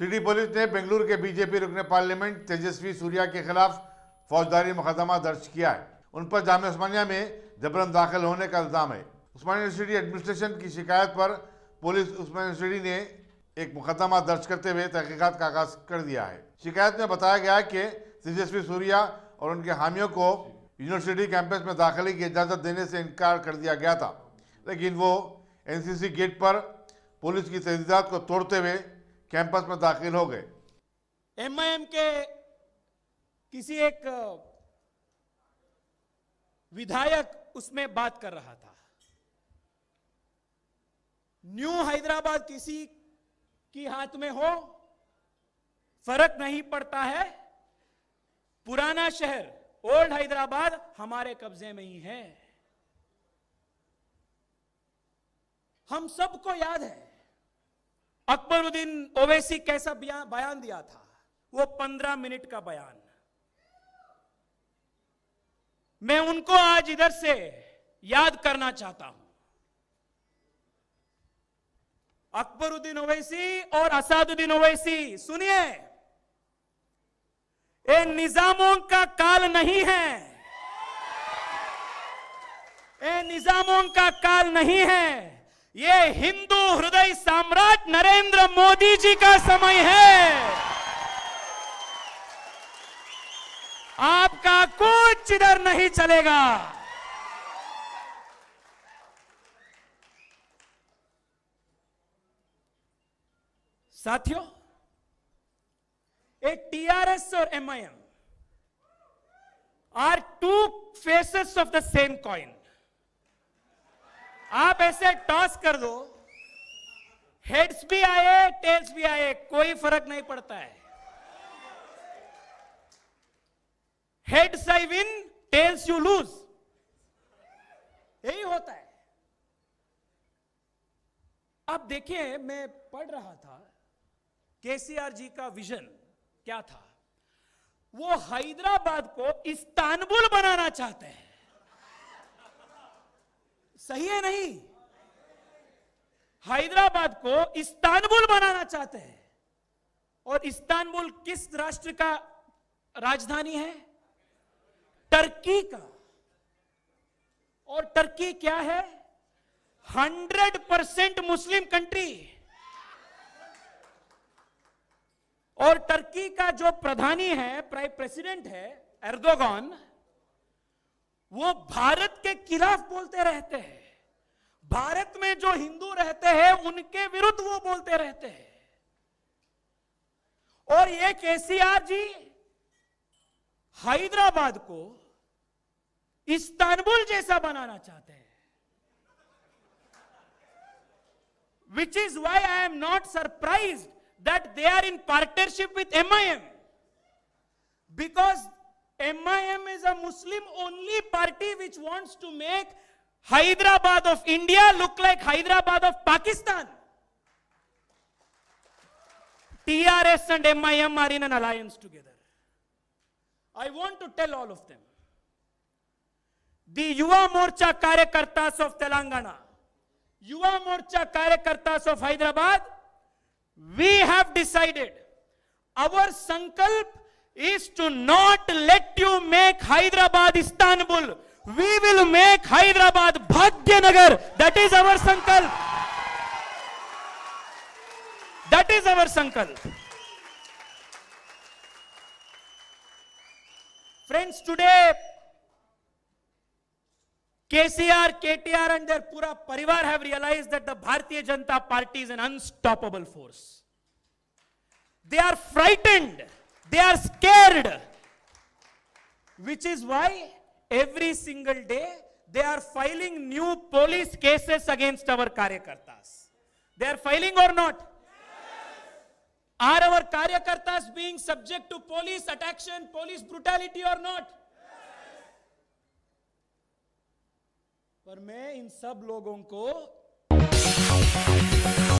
City police ने बेंगलुरु के BJP रुकने पार्लियामेंट तेजस्वी सूर्या के खिलाफ फौजदारी मुकदमा दर्ज किया है उन पर जाम उस्मानिया में जबरन दाखिल होने का इल्ज़ाम है उस्मानिया यूनिवर्सिटी एडमिनिस्ट्रेशन की शिकायत पर पुलिस उस्मान यूनिवर्सिटी ने एक मुकदमा दर्ज करते हुए तहकीकत का आगाज कर दिया है शिकायत में बताया गया है कि तेजस्वी सूर्या और उनके हामियों को यूनिवर्सिटी कैंपस में दाखिले की इजाज़त देने से इनकार कर दिया गया था लेकिन वो एनसीसी गेट पर पुलिस की तहदीदात को तोड़ते हुए कैंपस में दाखिल हो गए एमआईएम के किसी एक विधायक उसमें बात कर रहा था न्यू हैदराबाद किसी की हाथ में हो फर्क नहीं पड़ता है पुराना शहर ओल्ड हैदराबाद हमारे कब्जे में ही है हम सबको याद है अकबरुद्दीन ओवैसी कैसा बयान दिया था वो पंद्रह मिनट का बयान मैं उनको आज इधर से याद करना चाहता हूं अकबरुद्दीन ओवैसी और असादुद्दीन ओवैसी सुनिए ये निजामों का काल नहीं है ये निजामों का काल नहीं है ये हिंदू हृदय साम्राज्य भारत नरेंद्र मोदी जी का समय है आपका कुछ इधर नहीं चलेगा साथियों एक टीआरएस और MIM are two faces of the same coin आप ऐसे टॉस कर दो हेड्स भी आए टेल्स भी आए कोई फर्क नहीं पड़ता है heads I win tails you lose यही होता है आप देखिए मैं पढ़ रहा था केसीआर जी का विजन क्या था वो हैदराबाद को इस्तानबुल बनाना चाहते हैं सही है नहीं हैदराबाद को इस्तानबुल बनाना चाहते हैं और इस्तानबुल किस राष्ट्र का राजधानी है टर्की का और टर्की क्या है हंड्रेड परसेंट मुस्लिम कंट्री और टर्की का जो प्रधानी है प्राइम प्रेसिडेंट है एर्दोगन वो भारत के खिलाफ बोलते रहते हैं भारत में जो हिंदू रहते हैं उनके विरुद्ध वो बोलते रहते हैं और ये केसीआर जी हैदराबाद को इस्तानबुल जैसा बनाना चाहते हैं which is why I am not surprise that they are in partnership with M I M because M I M is a Muslim only party which wants to make Hyderabad of India look like Hyderabad of Pakistan. TRS and MIM are in an alliance together. I want to tell all of them. The Yuva Morcha Karyakartas of Telangana, Yuva Morcha Karyakartas of Hyderabad, we have decided our Sankalp is to not let you make Hyderabad Istanbul. we will make hyderabad bhagyanagar that is our sankalp that is our sankalp friends today KCR, KTR and their Pura Parivar have realized that the Bharatiya Janata Party is an unstoppable force. They are frightened. They are scared. Which is why every single day they are filing new police cases against our karyakartas they are filing or not yes. are our karyakartas being subject to police attraction police brutality or not yes. पर मैं इन सब लोगों को